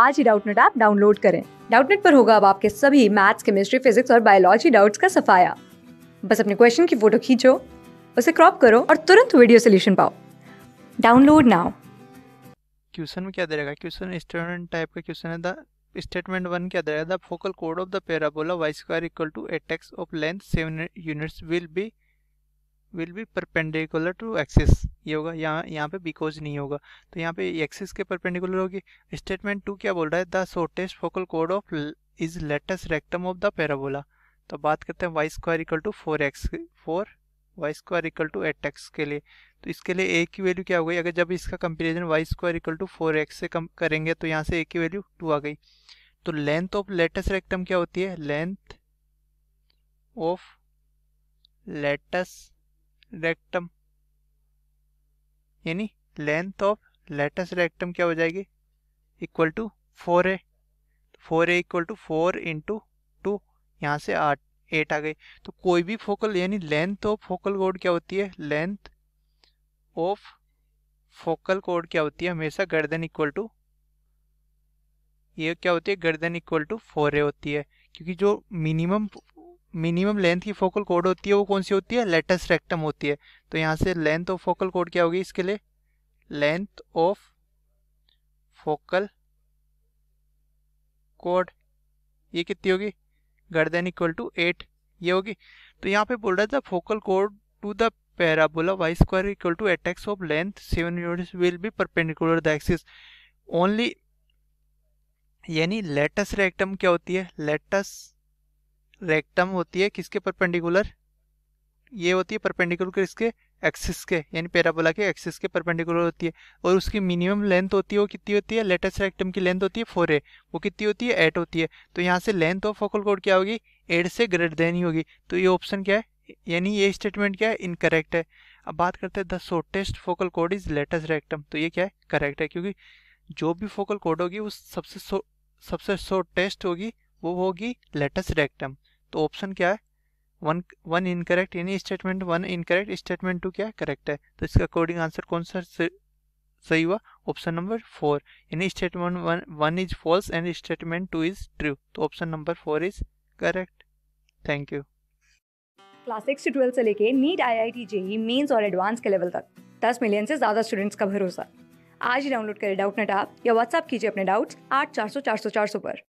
आज ही Doubtnut app download करें डाउटनेट पर होगा अब आपके सभी मैथ्स केमिस्ट्री फिजिक्स और बायोलॉजी डाउट्स का सफाया बस अपने क्वेश्चन की फोटो खींचो उसे क्रॉप करो और तुरंत वीडियो सोल्यूशन पाओ डाउनलोड नाउ क्वेश्चन में क्या दे रहेगा क्वेश्चन स्टूडेंट टाइप का क्वेश्चन है द स्टेटमेंट वन क्या दे रहा है द फोकल कोड of the parabola y square equal to eight x of length seven units will be will be perpendicular to axis ये होगा यहाँ यहाँ पे बिकॉज नहीं होगा तो यहाँ पे एक्सिस के परपेंडिकुलर होगी स्टेटमेंट टू क्या बोल रहा है द शोर्टेस्ट फोकल कोड of is latus rectum of the parabola तो बात करते हैं y square equal to four x four y square equal to eight x के लिए तो इसके लिए ए की वैल्यू क्या हो गई अगर जब इसका comparison y square equal to four x से कम करेंगे तो यहाँ से ए की वैल्यू टू आ गई तो लेंथ ऑफ लेटेस्ट रेक्टम क्या होती है लेंथ ऑफ लेटेस्ट रेक्टम यानी लेंथ ऑफ लेटस रेक्टम क्या हो जाएगी equal to four a four a equal to four into two यहाँ से आठ एट आ गई तो कोई भी फोकल यानी लेंथ ऑफ फोकल कोड क्या होती है लेंथ ऑफ फोकल कोड क्या होती है हमेशा गर्दन इक्वल टू ये क्या होती है गर्दन इक्वल टू फोर ए होती है क्योंकि जो मिनिमम मिनिमम लेंथ की फोकल कोड होती है वो कौन सी होती है लेटस रेक्टम होती है तो यहाँ से लेंथ ऑफ फोकल कोड क्या होगी इसके लिए लेंथ ऑफ फोकल कोड ये कितनी होगी गर्दन इक्वल टू एट ये होगी तो यहाँ पे बोल रहा था फोकल कोड to the parabola y square equal to eight x of length seven units will be perpendicular the axis only यानी लेटस रेक्टम क्या होती है लेटस रेक्टम होती है किसके परपेंडिकुलर ये होती है परपेंडिकुलर के इसके एक्सिस के यानी पैराबोला के एक्सिस के परपेंडिकुलर होती है और उसकी मिनिमम लेंथ होती है वो कितनी होती है लेटेस्ट रेक्टम की लेंथ होती है फोर ए वो कितनी होती है एट होती है तो यहाँ से लेंथ ऑफ फोकल कोड क्या होगी एट से ग्रेटर देन ही होगी तो ये ऑप्शन क्या है यानी ये स्टेटमेंट क्या है इनकरेक्ट है अब बात करते हैं द शॉर्टेस्ट फोकल कोड इज लेटेस्ट रेक्टम तो ये क्या है करेक्ट है क्योंकि जो भी फोकल कोड होगी वो सबसे सबसे शॉर्टेस्ट होगी वो होगी लेटेस्ट रेक्टम तो ऑप्शन क्या है वन वन इनकरेक्ट यानी statement one incorrect statement two क्या है करेक्ट है तो इसका अकॉर्डिंग आंसर कौन सा सही हुआ ऑप्शन नंबर फोर यानी statement one one is false and statement two is true तो option number four is correct thank you class six से ट्वेल्थ से लेके NEET I I T JEE mains और एडवांस के लेवल तक दस million से ज़्यादा स्टूडेंट्स का भरोसा आज ही डाउनलोड करें डाउट नेट आप या व्हाट्सअप कीजिए अपने डाउट्स आठ चार सौ चार सौ चार सौ पर